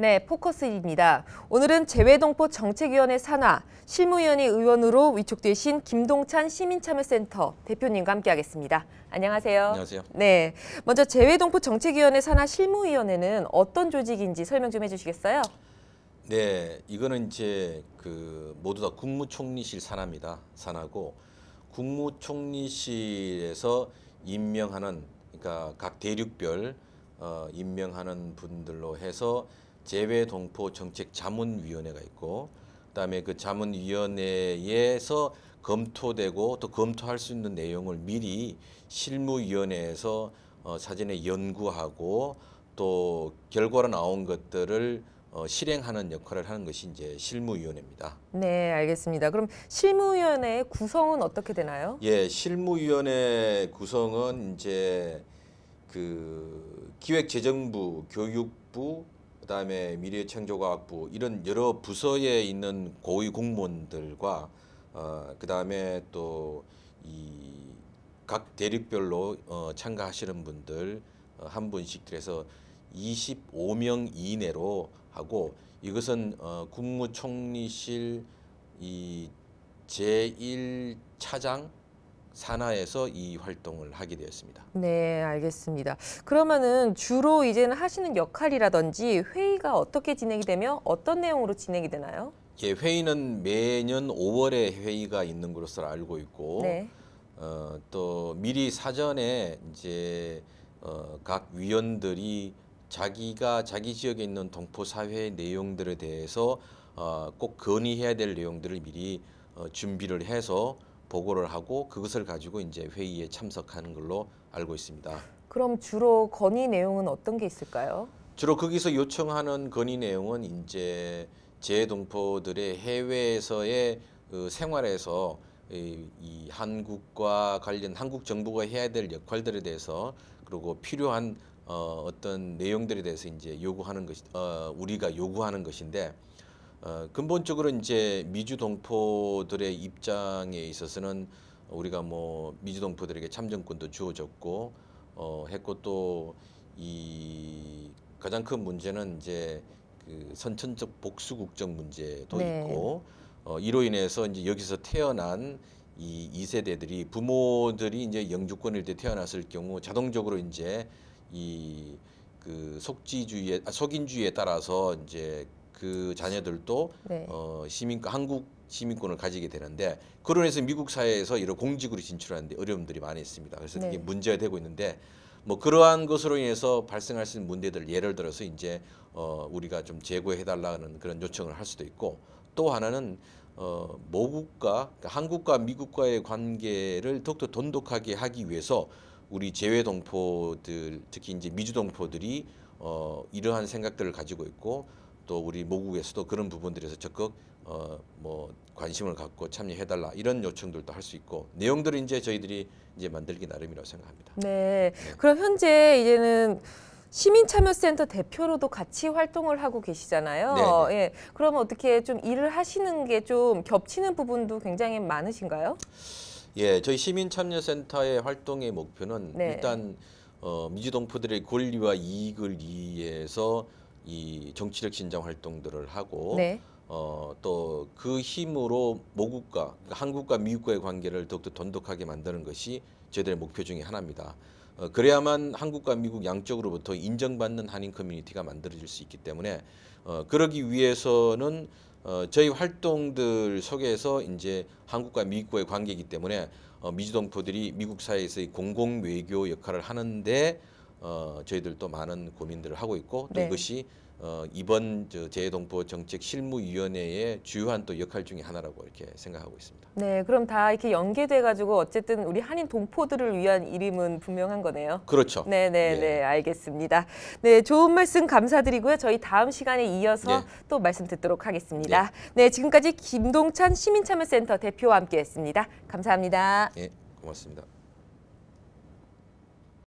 네, 포커스입니다. 오늘은 재외동포 정책위원회 산하 실무위원이 의원으로 위촉되신 김동찬 시민참여센터 대표님과 함께하겠습니다. 안녕하세요. 안녕하세요. 네, 먼저 재외동포 정책위원회 산하 실무위원회는 어떤 조직인지 설명 좀 해주시겠어요? 네, 이거는 이제 그 모두 다 국무총리실 산하입니다. 산하고 국무총리실에서 임명하는 그러니까 각 대륙별 어, 임명하는 분들로 해서 재외 동포 정책 자문위원회가 있고 그다음에 그 자문위원회에서 검토되고 또 검토할 수 있는 내용을 미리 실무위원회에서 어, 사전에 연구하고 또 결과로 나온 것들을 어, 실행하는 역할을 하는 것이 이제 실무위원회입니다. 네, 알겠습니다. 그럼 실무위원회 구성은 어떻게 되나요? 예, 실무위원회 구성은 이제 그 기획재정부, 교육부, 그다음에 미래창조과학부 이런 여러 부서에 있는 고위 공무원들과 어, 그다음에 또 이 각 대륙별로 어, 참가하시는 분들 어, 한 분씩 그래서 25명 이내로 하고 이것은 어, 국무총리실 이 제1차장 산하에서 이 활동을 하게 되었습니다. 네, 알겠습니다. 그러면은 주로 이제는 하시는 역할이라든지 회의가 어떻게 진행이 되며 어떤 내용으로 진행이 되나요? 예, 회의는 매년 5월에 회의가 있는 것으로 알고 있고 네. 어, 또 미리 사전에 이제 어, 각 위원들이 자기가 자기 지역에 있는 동포 사회의 내용들에 대해서 어, 꼭 건의해야 될 내용들을 미리 어, 준비를 해서 보고를 하고 그것을 가지고 이제 회의에 참석하는 걸로 알고 있습니다. 그럼 주로 건의 내용은 어떤 게 있을까요? 주로 거기서 요청하는 건의 내용은 이제 재동포들의 해외에서의 그 생활에서 이, 이 한국과 관련 한국 정부가 해야 될 역할들에 대해서 그리고 필요한 어, 어떤 내용들에 대해서 이제 요구하는 것 어, 우리가 요구하는 것인데 어, 근본적으로 이제 미주 동포들의 입장에 있어서는 우리가 뭐 미주 동포들에게 참정권도 주어졌고 어, 했고 또이 가장 큰 문제는 이제 그 선천적 복수 국적 문제도 네. 있고 어, 이로 인해서 이제 여기서 태어난 이이세대들이 부모들이 이제 영주권일 때 태어났을 경우 자동적으로 이제 이 그속지주의 아, 속인주의에 따라서 이제 그 자녀들도 네. 어, 시민권 한국 시민권을 가지게 되는데 그런에서 미국 사회에서 이런 공직으로 진출하는데 어려움들이 많이 있습니다. 그래서 네. 이게 네. 문제가 되고 있는데 뭐 그러한 것으로 인해서 발생할 수 있는 문제들 예를 들어서 이제 어, 우리가 좀 제고해 달라는 그런 요청을 할 수도 있고 또 하나는 어, 모국과 그러니까 한국과 미국과의 관계를 더욱더 돈독하게 하기 위해서 우리 재외 동포들 특히 이제 미주 동포들이 어, 이러한 생각들을 가지고 있고 또 우리 모국에서도 그런 부분들에서 적극 어 뭐 관심을 갖고 참여해 달라 이런 요청들도 할 수 있고 내용들을 이제 저희들이 이제 만들기 나름이라고 생각합니다. 네. 네. 그럼 현재 이제는 시민참여센터 대표로도 같이 활동을 하고 계시잖아요. 네네. 네. 예. 그러 어떻게 좀 일을 하시는 게 좀 겹치는 부분도 굉장히 많으신가요? 예, 저희 시민참여센터의 활동의 목표는 네. 일단 어, 미주동포들의 권리와 이익을 위해서 이정치적 진정 활동들을 하고 네. 어, 또 그 힘으로 모국과 그러니까 한국과 미국과의 관계를 더욱더 돈독하게 만드는 것이 저희들의 목표 중의 하나입니다. 어, 그래야만 한국과 미국 양쪽으로부터 인정받는 한인 커뮤니티가 만들어질 수 있기 때문에 어, 그러기 위해서는 어, 저희 활동들 속에서 이제 한국과 미국과의 관계이기 때문에 어, 미주동포들이 미국 사회에서의 공공 외교 역할을 하는데 어, 저희들도 많은 고민들을 하고 있고 또 네. 이것이 어, 이번 저 재해동포 정책 실무위원회의 주요한 또 역할 중에 하나라고 이렇게 생각하고 있습니다. 네, 그럼 다 이렇게 연계돼 가지고 어쨌든 우리 한인 동포들을 위한 이름은 분명한 거네요. 그렇죠. 네, 네, 네, 네 알겠습니다. 네, 좋은 말씀 감사드리고요. 저희 다음 시간에 이어서 네. 또 말씀 듣도록 하겠습니다. 네. 네, 지금까지 김동찬 시민참여센터 대표와 함께했습니다. 감사합니다. 네, 고맙습니다.